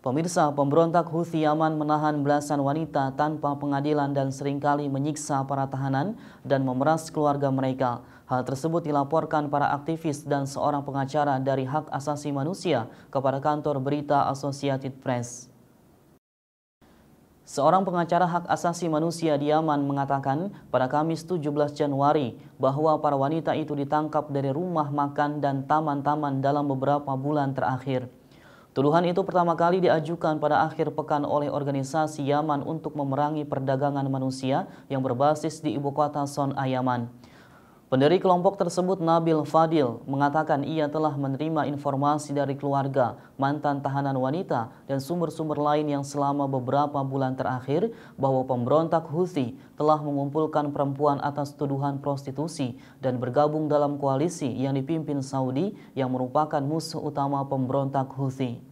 Pemirsa, pemberontak Houthi Yaman menahan belasan wanita tanpa pengadilan dan seringkali menyiksa para tahanan dan memeras keluarga mereka. Hal tersebut dilaporkan para aktivis dan seorang pengacara dari hak asasi manusia kepada kantor berita Associated Press. Seorang pengacara hak asasi manusia di Yaman mengatakan pada Kamis 17 Januari bahwa para wanita itu ditangkap dari rumah makan dan taman-taman dalam beberapa bulan terakhir. Tuduhan itu pertama kali diajukan pada akhir pekan oleh organisasi Yaman untuk memerangi perdagangan manusia yang berbasis di ibu kota Son'a Yaman. Pendiri kelompok tersebut Nabil Fadil mengatakan ia telah menerima informasi dari keluarga, mantan tahanan wanita, dan sumber-sumber lain yang selama beberapa bulan terakhir bahwa pemberontak Houthi telah mengumpulkan perempuan atas tuduhan prostitusi dan bergabung dalam koalisi yang dipimpin Saudi yang merupakan musuh utama pemberontak Houthi.